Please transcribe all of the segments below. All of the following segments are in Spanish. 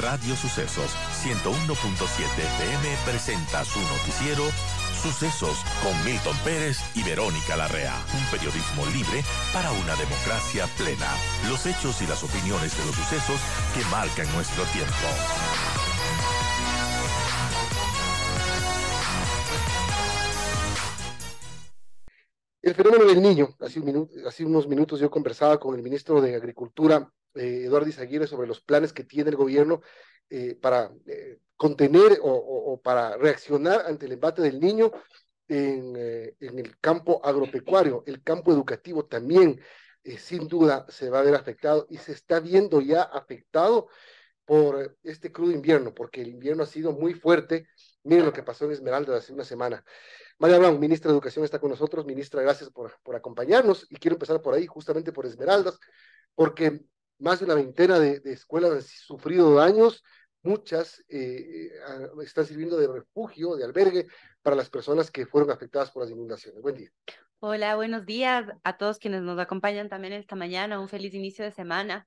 Radio Sucesos 101.7 FM presenta su noticiero Sucesos con Milton Pérez y Verónica Larrea. Un periodismo libre para una democracia plena. Los hechos y las opiniones de los sucesos que marcan nuestro tiempo. El fenómeno del niño. Hace, hace unos minutos yo conversaba con el ministro de Agricultura, eh, Eduardo Izaguirre sobre los planes que tiene el gobierno eh, para eh, contener o, para reaccionar ante el embate del niño en, eh, el campo agropecuario, el campo educativo también. sin duda se va a ver afectado y se está viendo ya afectado por este crudo invierno, porque el invierno ha sido muy fuerte. Miren lo que pasó en Esmeraldas hace una semana. María Brown, ministra de Educación, está con nosotros. Ministra, gracias por, por acompañarnos. Y quiero empezar por ahí, justamente por Esmeraldas, porque más de una veintena de, escuelas han sufrido daños, muchas eh, están sirviendo de refugio, de albergue para las personas que fueron afectadas por las inundaciones. Buen día. Hola, buenos días a todos quienes nos acompañan también esta mañana. Un feliz inicio de semana.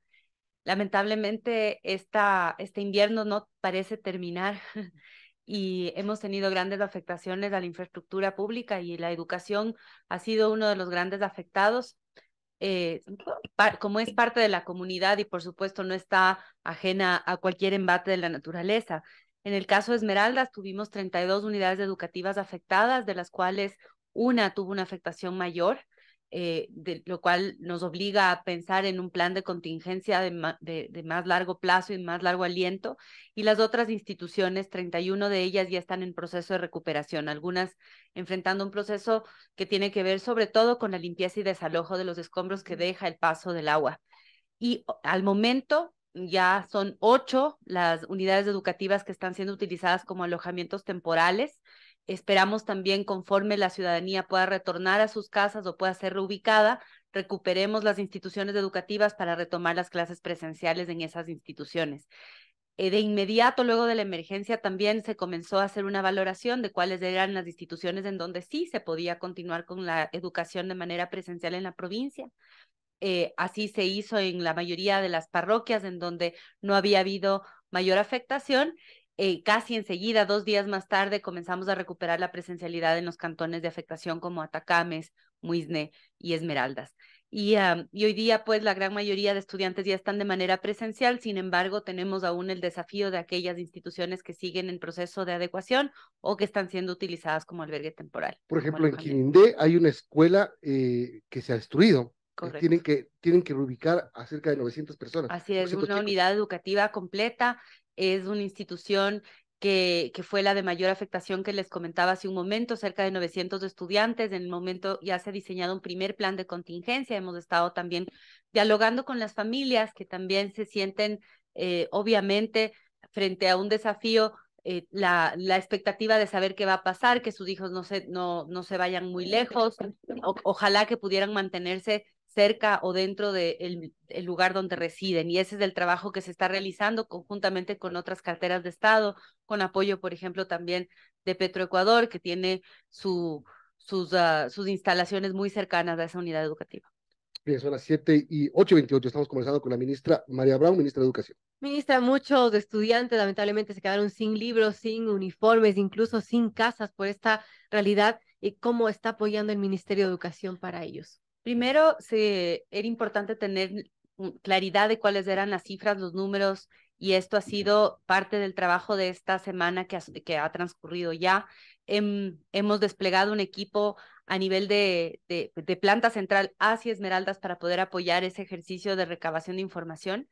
Lamentablemente, esta, este invierno no parece terminar y hemos tenido grandes afectaciones a la infraestructura pública y la educación ha sido uno de los grandes afectados. Eh, como es parte de la comunidad y por supuesto no está ajena a cualquier embate de la naturaleza. En el caso de Esmeraldas tuvimos 32 unidades educativas afectadas, de las cuales una tuvo una afectación mayor, eh, de, lo cual nos obliga a pensar en un plan de contingencia de, de, más largo plazo y más largo aliento. Y las otras instituciones, 31 de ellas ya están en proceso de recuperación, algunas enfrentando un proceso que tiene que ver sobre todo con la limpieza y desalojo de los escombros que deja el paso del agua. Y al momento ya son ocho las unidades educativas que están siendo utilizadas como alojamientos temporales Esperamos también, conforme la ciudadanía pueda retornar a sus casas o pueda ser reubicada, recuperemos las instituciones educativas para retomar las clases presenciales en esas instituciones. Eh, de inmediato, luego de la emergencia, también se comenzó a hacer una valoración de cuáles eran las instituciones en donde sí se podía continuar con la educación de manera presencial en la provincia. Eh, así se hizo en la mayoría de las parroquias en donde no había habido mayor afectación eh, casi enseguida, dos días más tarde, comenzamos a recuperar la presencialidad en los cantones de afectación como Atacames, Muisne y Esmeraldas. Y, hoy día, pues, la gran mayoría de estudiantes ya están de manera presencial, sin embargo, tenemos aún el desafío de aquellas instituciones que siguen en proceso de adecuación o que están siendo utilizadas como albergue temporal. Por ejemplo, en Quirindé hay una escuela eh, que se ha destruido. Eh, tienen que, tienen que reubicar a cerca de 900 personas. Así es, una unidad educativa completa es una institución que, que, fue la de mayor afectación que les comentaba hace un momento, cerca de 900 estudiantes. En el momento ya se ha diseñado un primer plan de contingencia. Hemos estado también dialogando con las familias que también se sienten, eh, obviamente, frente a un desafío. Eh, la, la, expectativa de saber qué va a pasar, que sus hijos no se, no, no se vayan muy lejos, ojalá que pudieran mantenerse cerca o dentro del de el lugar donde residen. Y ese es el trabajo que se está realizando conjuntamente con otras carteras de Estado, con apoyo, por ejemplo, también de Petroecuador, que tiene su, sus, ah, sus instalaciones muy cercanas a esa unidad educativa. Bien, son las 7 y 8.28. Estamos conversando con la ministra María Brown, ministra de Educación. Ministra, muchos estudiantes lamentablemente se quedaron sin libros, sin uniformes, incluso sin casas por esta realidad. ¿Y ¿Cómo está apoyando el Ministerio de Educación para ellos? Primero, era importante tener claridad de cuáles eran las cifras, los números, y esto ha sido parte del trabajo de esta semana que ha, transcurrido ya. hemos desplegado un equipo a nivel de, de, planta central hacia Esmeraldas para poder apoyar ese ejercicio de recabación de información.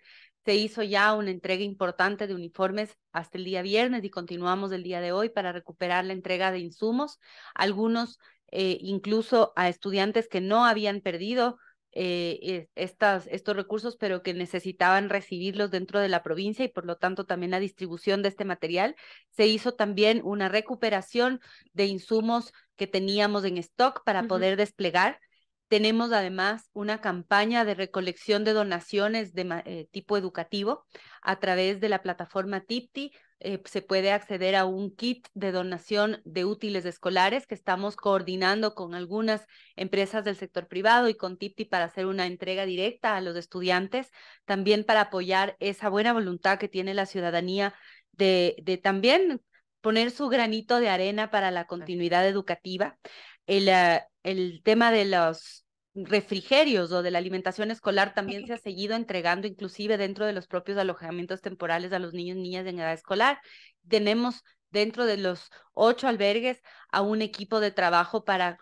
Se hizo ya una entrega importante de uniformes hasta el día viernes y continuamos el día de hoy para recuperar la entrega de insumos. Algunos eh, incluso a estudiantes que no habían perdido eh, e, estas, estos recursos, pero que necesitaban recibirlos dentro de la provincia y por lo tanto también la distribución de este material. Se hizo también una recuperación de insumos que teníamos en stock para poder desplegar. Tenemos además una campaña de recolección de donaciones de eh, tipo educativo a través de la plataforma TIPTI eh, se puede acceder a un kit de donación de útiles escolares que estamos coordinando con algunas empresas del sector privado y con TIPTI para hacer una entrega directa a los estudiantes, también para apoyar esa buena voluntad que tiene la ciudadanía de, de también poner su granito de arena para la continuidad educativa. El, eh, el tema de los refrigerios o de la alimentación escolar también se ha seguido entregando inclusive dentro de los propios alojamientos temporales a los niños y niñas en edad escolar. Tenemos dentro de los ocho albergues a un equipo de trabajo para,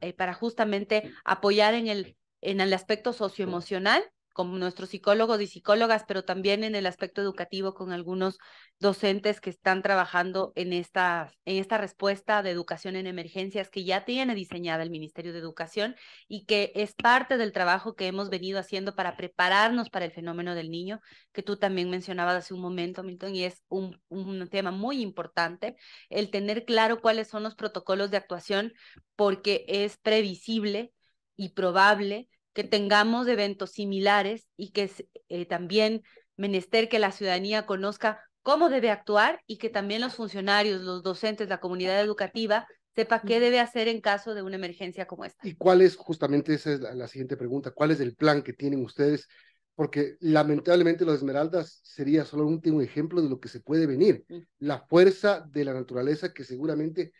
eh, para justamente apoyar en el, en el aspecto socioemocional con nuestros psicólogos y psicólogas, pero también en el aspecto educativo con algunos docentes que están trabajando en esta, en esta respuesta de educación en emergencias que ya tiene diseñada el Ministerio de Educación y que es parte del trabajo que hemos venido haciendo para prepararnos para el fenómeno del niño, que tú también mencionabas hace un momento, Milton, y es un, un tema muy importante, el tener claro cuáles son los protocolos de actuación porque es previsible y probable que tengamos eventos similares y que eh, también menester que la ciudadanía conozca cómo debe actuar y que también los funcionarios, los docentes, la comunidad educativa sepa qué debe hacer en caso de una emergencia como esta. ¿Y cuál es, justamente esa es la, siguiente pregunta, cuál es el plan que tienen ustedes? Porque lamentablemente los Esmeraldas sería solo un, último ejemplo de lo que se puede venir, la fuerza de la naturaleza que seguramente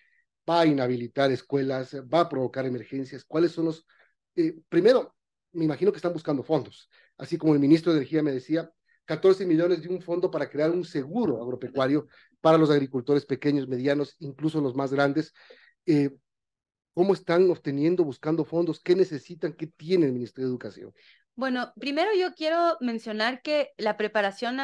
va a inhabilitar escuelas, va a provocar emergencias. ¿Cuáles son los, eh, primero, me imagino que están buscando fondos. Así como el ministro de Energía me decía, 14 millones de un fondo para crear un seguro agropecuario para los agricultores pequeños, medianos, incluso los más grandes. Eh, ¿Cómo están obteniendo, buscando fondos? ¿Qué necesitan? ¿Qué tiene el Ministerio de Educación? Bueno, primero yo quiero mencionar que la preparación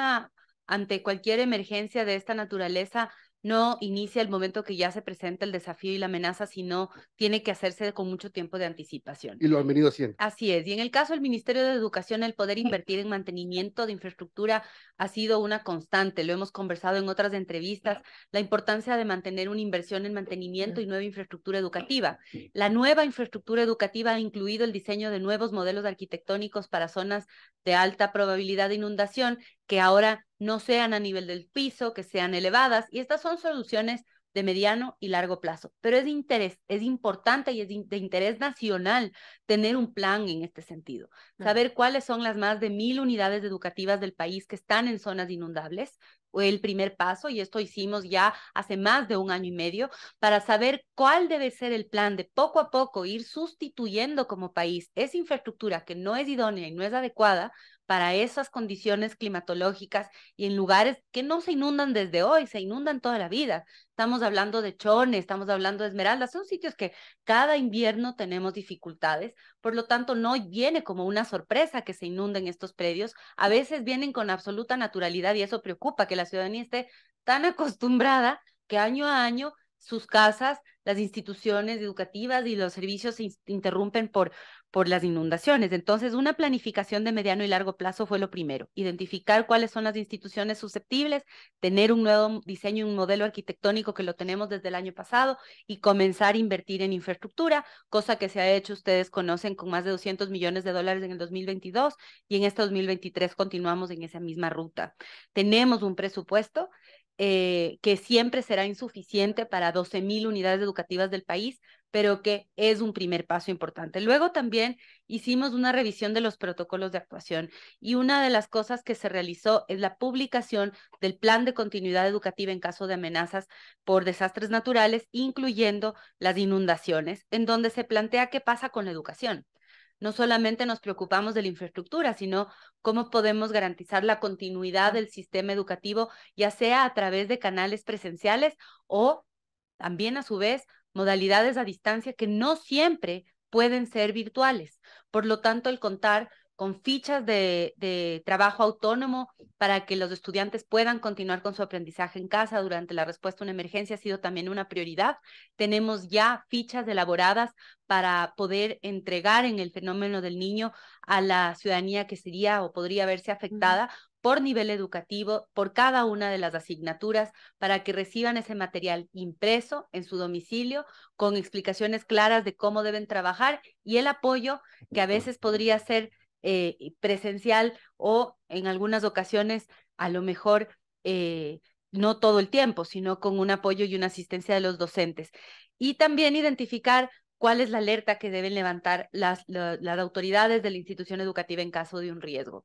ante cualquier emergencia de esta naturaleza no inicia el momento que ya se presenta el desafío y la amenaza, sino tiene que hacerse con mucho tiempo de anticipación. Y lo han venido haciendo. Así es. Y en el caso del Ministerio de Educación, el poder invertir en mantenimiento de infraestructura ha sido una constante. Lo hemos conversado en otras entrevistas, la importancia de mantener una inversión en mantenimiento y nueva infraestructura educativa. La nueva infraestructura educativa ha incluido el diseño de nuevos modelos arquitectónicos para zonas de alta probabilidad de inundación que ahora no sean a nivel del piso, que sean elevadas, y estas son soluciones de mediano y largo plazo. Pero es de interés, es importante y es de interés nacional tener un plan en este sentido. Saber cuáles son las más de mil unidades educativas del país que están en zonas inundables, el primer paso, y esto hicimos ya hace más de un año y medio, para saber cuál debe ser el plan de poco a poco ir sustituyendo como país esa infraestructura que no es idónea y no es adecuada para esas condiciones climatológicas y en lugares que no se inundan desde hoy, se inundan toda la vida. Estamos hablando de chones, estamos hablando de esmeraldas, son sitios que cada invierno tenemos dificultades, por lo tanto no viene como una sorpresa que se inunden estos predios, a veces vienen con absoluta naturalidad y eso preocupa que la ciudadanía esté tan acostumbrada que año a año sus casas, las instituciones educativas y los servicios se interrumpen por, por las inundaciones. Entonces, una planificación de mediano y largo plazo fue lo primero, identificar cuáles son las instituciones susceptibles, tener un nuevo diseño y un modelo arquitectónico que lo tenemos desde el año pasado y comenzar a invertir en infraestructura, cosa que se ha hecho, ustedes conocen, con más de 200 millones de dólares en el 2022 y en este 2023 continuamos en esa misma ruta. Tenemos un presupuesto eh, que siempre será insuficiente para 12.000 unidades educativas del país, pero que es un primer paso importante. Luego también hicimos una revisión de los protocolos de actuación y una de las cosas que se realizó es la publicación del plan de continuidad educativa en caso de amenazas por desastres naturales, incluyendo las inundaciones, en donde se plantea qué pasa con la educación no solamente nos preocupamos de la infraestructura, sino cómo podemos garantizar la continuidad del sistema educativo, ya sea a través de canales presenciales o también a su vez modalidades a distancia que no siempre pueden ser virtuales. Por lo tanto, el contar con fichas de, trabajo autónomo para que los estudiantes puedan continuar con su aprendizaje en casa durante la respuesta a una emergencia ha sido también una prioridad. Tenemos ya fichas elaboradas para poder entregar en el fenómeno del niño a la ciudadanía que sería o podría verse afectada por nivel educativo, por cada una de las asignaturas, para que reciban ese material impreso en su domicilio, con explicaciones claras de cómo deben trabajar y el apoyo que a veces podría ser eh, presencial o en algunas ocasiones a lo mejor eh, no todo el tiempo, sino con un apoyo y una asistencia de los docentes. Y también identificar cuál es la alerta que deben levantar las autoridades de la institución educativa en caso de un riesgo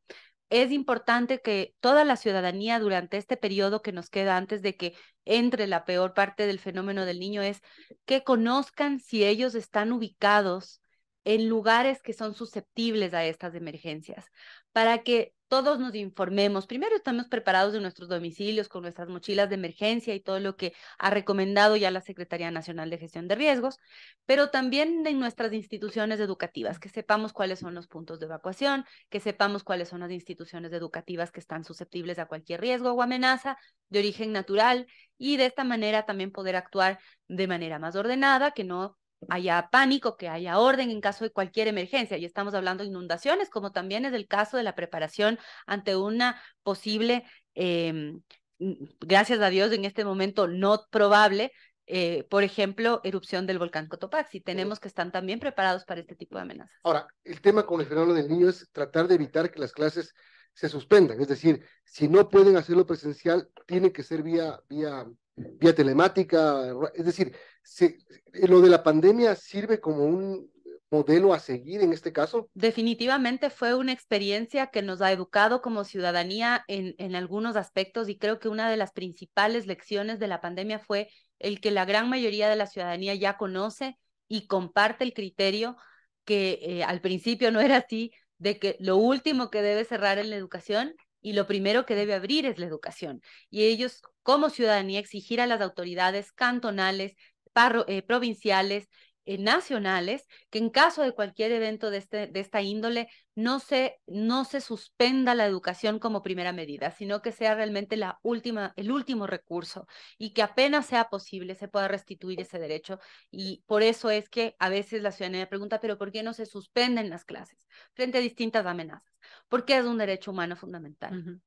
es importante que toda la ciudadanía durante este periodo que nos queda antes de que entre la peor parte del fenómeno del niño es que conozcan si ellos están ubicados en lugares que son susceptibles a estas emergencias, para que todos nos informemos. Primero estamos preparados en nuestros domicilios con nuestras mochilas de emergencia y todo lo que ha recomendado ya la Secretaría Nacional de Gestión de Riesgos, pero también en nuestras instituciones educativas, que sepamos cuáles son los puntos de evacuación, que sepamos cuáles son las instituciones educativas que están susceptibles a cualquier riesgo o amenaza de origen natural y de esta manera también poder actuar de manera más ordenada, que no haya pánico, que haya orden en caso de cualquier emergencia. Y estamos hablando de inundaciones, como también es el caso de la preparación ante una posible, em, gracias a Dios en este momento no probable, eh, por ejemplo, erupción del volcán Cotopaxi. Tenemos que estar también preparados para este tipo de amenazas. Ahora, el tema con el fenómeno del niño es tratar de evitar que las clases se suspendan. Es decir, si no pueden hacerlo presencial, tiene que ser vía, vía, vía telemática. Es decir, eh, lo de la pandemia sirve como un modelo a seguir en este caso? Definitivamente fue una experiencia que nos ha educado como ciudadanía en, en algunos aspectos y creo que una de las principales lecciones de la pandemia fue el que la gran mayoría de la ciudadanía ya conoce y comparte el criterio que eh, al principio no era así, de que lo último que debe cerrar es la educación y lo primero que debe abrir es la educación. Y ellos como ciudadanía exigir a las autoridades cantonales, eh, provinciales, eh, nacionales, que en caso de cualquier evento de, este, de esta índole no se, no se suspenda la educación como primera medida, sino que sea realmente la última, el último recurso y que apenas sea posible se pueda restituir ese derecho. Y por eso es que a veces la ciudadanía pregunta, pero ¿por qué no se suspenden las clases frente a distintas amenazas? Porque es un derecho humano fundamental.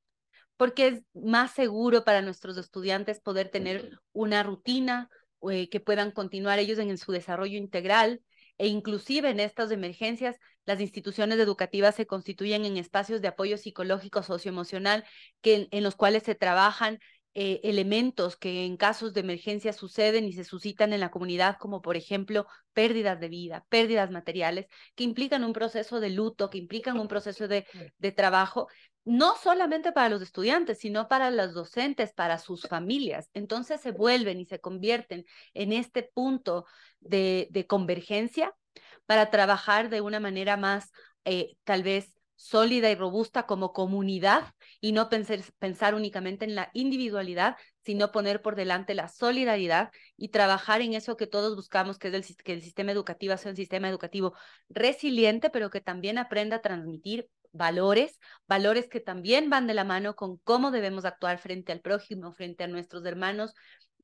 Porque es más seguro para nuestros estudiantes poder tener una rutina, eh, que puedan continuar ellos en, su desarrollo integral e inclusive en estas emergencias las instituciones educativas se constituyen en espacios de apoyo psicológico socioemocional en los cuales se trabajan eh, elementos que en casos de emergencia suceden y se suscitan en la comunidad, como por ejemplo pérdidas de vida, pérdidas materiales, que implican un proceso de luto, que implican un proceso de, de trabajo no solamente para los estudiantes, sino para los docentes, para sus familias. Entonces se vuelven y se convierten en este punto de, convergencia para trabajar de una manera más, eh, tal vez, sólida y robusta como comunidad y no pensar, únicamente en la individualidad, sino poner por delante la solidaridad y trabajar en eso que todos buscamos, que es que el sistema educativo sea un sistema educativo resiliente, pero que también aprenda a transmitir valores, valores que también van de la mano con cómo debemos actuar frente al prójimo, frente a nuestros hermanos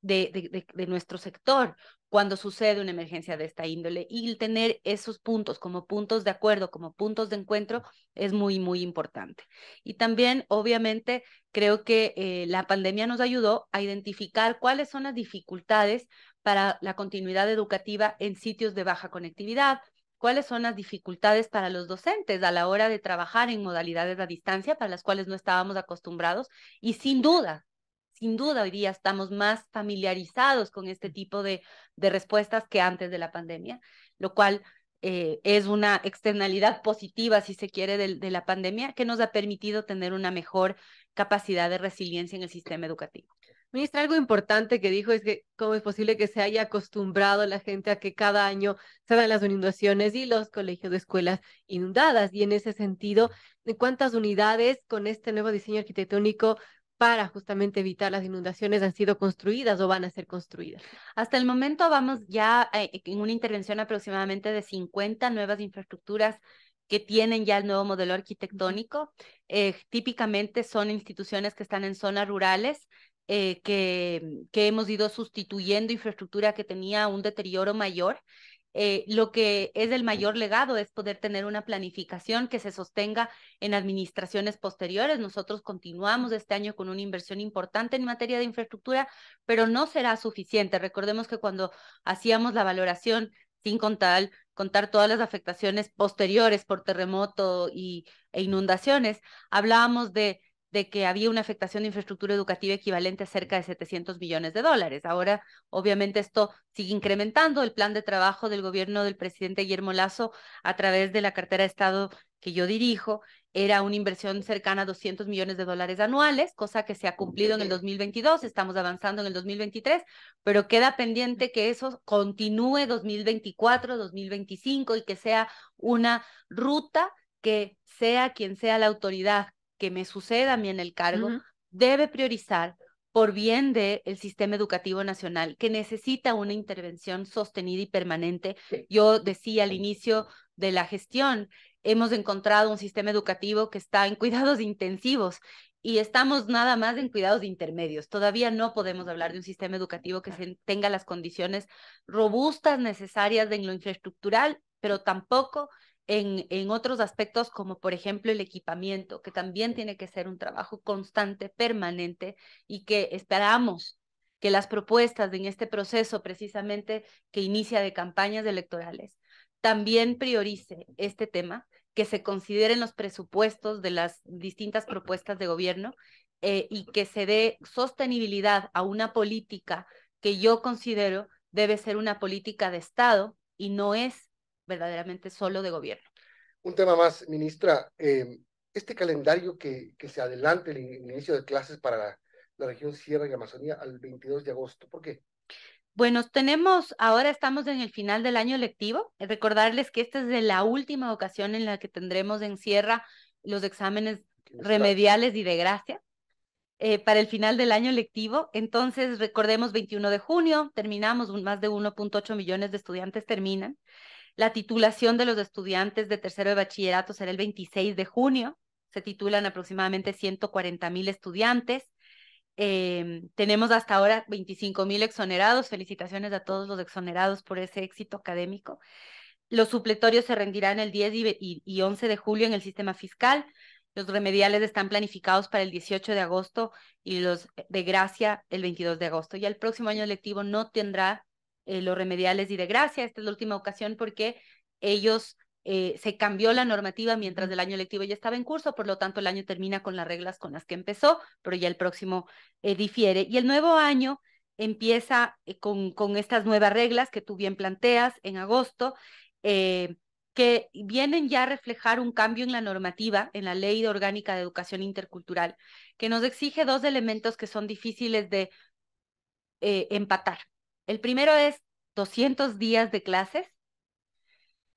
de, nuestro sector cuando sucede una emergencia de esta índole y tener esos puntos como puntos de acuerdo, como puntos de encuentro es muy, muy importante. Y también, obviamente, creo que eh, la pandemia nos ayudó a identificar cuáles son las dificultades para la continuidad educativa en sitios de baja conectividad, cuáles son las dificultades para los docentes a la hora de trabajar en modalidades a distancia para las cuales no estábamos acostumbrados y sin duda, sin duda hoy día estamos más familiarizados con este tipo de, de respuestas que antes de la pandemia, lo cual eh, es una externalidad positiva, si se quiere, de la pandemia que nos ha permitido tener una mejor capacidad de resiliencia en el sistema educativo. Ministra, algo importante que dijo es que cómo es posible que se haya acostumbrado la gente a que cada año se dan las inundaciones y los colegios de escuelas inundadas. Y en ese sentido, ¿cuántas unidades con este nuevo diseño arquitectónico para justamente evitar las inundaciones han sido construidas o van a ser construidas? Hasta el momento vamos ya eh, eh, en una intervención aproximadamente de 50 nuevas infraestructuras que tienen ya el nuevo modelo arquitectónico. Eh, típicamente son instituciones que están en zonas rurales, eh, que, hemos ido sustituyendo infraestructura que tenía un deterioro mayor. Eh, lo que es el mayor legado es poder tener una planificación que se sostenga en administraciones posteriores. Nosotros continuamos este año con una inversión importante en materia de infraestructura, pero no será suficiente. Recordemos que cuando hacíamos la valoración sin contar, contar todas las afectaciones posteriores por terremoto y, e inundaciones, hablábamos de de que había una afectación de infraestructura educativa equivalente a cerca de 700 millones de dólares. Ahora, obviamente, esto sigue incrementando. El plan de trabajo del gobierno del presidente Guillermo Lazo a través de la cartera de Estado que yo dirijo era una inversión cercana a 200 millones de dólares anuales, cosa que se ha cumplido en el 2022, estamos avanzando en el 2023, pero queda pendiente que eso continúe 2024, 2025 y que sea una ruta que sea quien sea la autoridad que me suceda a mí en el cargo, debe priorizar por bien del el sistema educativo nacional, que necesita una intervención sostenida y permanente. Yo decía al inicio de la gestión, hemos encontrado un sistema educativo que está en cuidados intensivos y estamos nada más en cuidados intermedios. Todavía no podemos hablar de un sistema educativo que tenga las condiciones robustas necesarias en lo infraestructural, pero tampoco en, otros aspectos como por ejemplo el equipamiento, que también tiene que ser un trabajo constante, permanente y que esperamos que las propuestas en este proceso precisamente que inicia de campañas electorales también priorice este tema, que se consideren los presupuestos de las distintas propuestas de gobierno eh, y que se dé sostenibilidad a una política que yo considero debe ser una política de Estado y no es verdaderamente solo de gobierno. Un tema más, ministra. Eh, este calendario que, que se adelante el, inicio de clases para la, región Sierra y Amazonía al 22 de agosto, ¿por qué? Bueno, tenemos, ahora estamos en el final del año lectivo. Eh, recordarles que esta es la última ocasión en la que tendremos en Sierra los exámenes remediales y de gracia eh, para el final del año lectivo. Entonces, recordemos 21 de junio, terminamos, más de 1.8 millones de estudiantes terminan. La titulación de los estudiantes de tercero de bachillerato será el 26 de junio. Se titulan aproximadamente 140 mil estudiantes. Em, tenemos hasta ahora 25 mil exonerados. Felicitaciones a todos los exonerados por ese éxito académico. Los supletorios se rendirán el 10 y, 11 de julio en el sistema fiscal. Los remediales están planificados para el 18 de agosto y los eh, de gracia el 22 de agosto. Y el próximo año lectivo no tendrá eh, los remediales y de gracia. Esta es la última ocasión porque ellos eh, se cambió la normativa mientras el año lectivo ya estaba en curso, por lo tanto el año termina con las reglas con las que empezó, pero ya el próximo eh, difiere. Y el nuevo año empieza con, estas nuevas reglas que tú bien planteas en agosto, que vienen ya a reflejar un cambio en la normativa, en la ley orgánica de educación intercultural, que nos exige dos elementos que son difíciles de empatar. El primero es 200 días de clases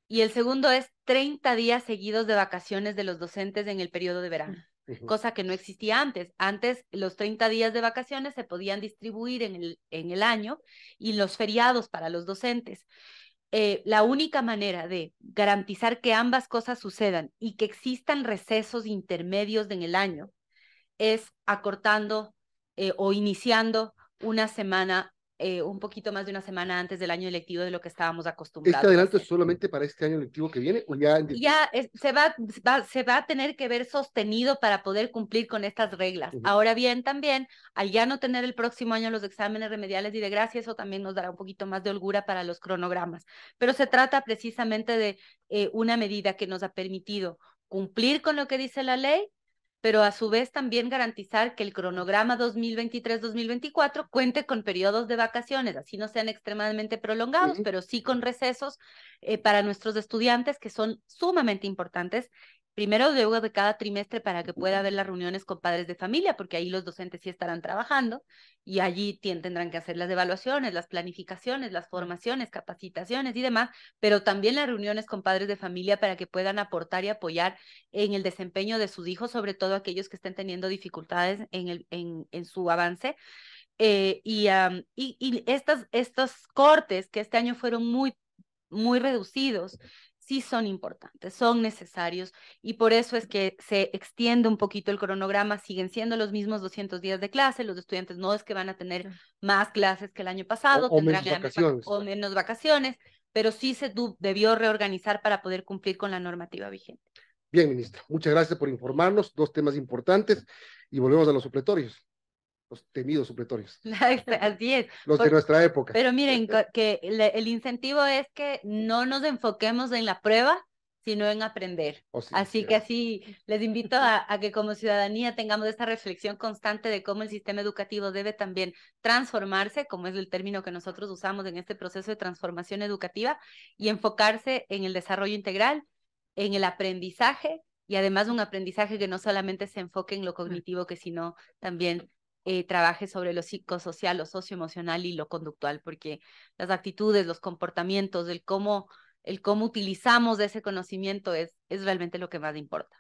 y el segundo es 30 días seguidos de vacaciones de los docentes en el periodo de verano, cosa que no existía antes. Antes los 30 días de vacaciones se podían distribuir en el, en el año y los feriados para los docentes. Eh, la única manera de garantizar que ambas cosas sucedan y que existan recesos intermedios en el año es acortando eh, o iniciando una semana eh, un poquito más de una semana antes del año electivo de lo que estábamos ¿Este acostumbrados. ¿Este adelanto es solamente para este año electivo que viene o ya? se, va, se va a tener que ver sostenido para poder cumplir con estas reglas. Ahora bien, también, al ya no tener el próximo año los exámenes remediales y de gracia, eso también nos dará un poquito más de holgura para los cronogramas. Pero se trata precisamente de eh, una medida que nos ha permitido cumplir con lo que dice la ley pero a su vez también garantizar que el cronograma 2023-2024 cuente con periodos de vacaciones, así no sean extremadamente prolongados, pero sí con recesos eh, para nuestros estudiantes que son sumamente importantes primero luego de cada trimestre para que pueda haber las reuniones con padres de familia, porque ahí los docentes sí estarán trabajando y allí tendrán que hacer las evaluaciones, las planificaciones, las formaciones, capacitaciones y demás, pero también las reuniones con padres de familia para que puedan aportar y apoyar en el desempeño de sus hijos, sobre todo aquellos que estén teniendo dificultades en, el, en, su avance. Eh, y, y, estas, estos cortes que este año fueron muy muy reducidos sí son importantes, son necesarios y por eso es que se extiende un poquito el cronograma, siguen siendo los mismos 200 días de clase, los estudiantes no es que van a tener más clases que el año pasado, tendrán menos vacaciones. menos vacaciones, pero sí se debió reorganizar para poder cumplir con la normativa vigente. Bien, ministra, muchas gracias por informarnos, dos temas importantes y volvemos a los supletorios temidos supletorios. Así es. los de nuestra época. Pero miren, eh, eh. que el incentivo es que no nos enfoquemos en la prueba, sino en aprender. Oh, así que así les invito a, a, que como ciudadanía tengamos esta reflexión constante de cómo el sistema educativo debe también transformarse, como es el término que nosotros usamos en este proceso de transformación educativa, y enfocarse en el desarrollo integral, en el aprendizaje y además un aprendizaje que no solamente se enfoque en lo mm. cognitivo, que sino también eh, trabaje sobre lo psicosocial, lo socioemocional y lo conductual, porque las actitudes, los comportamientos, el cómo, el cómo utilizamos ese conocimiento es, es realmente lo que más importa.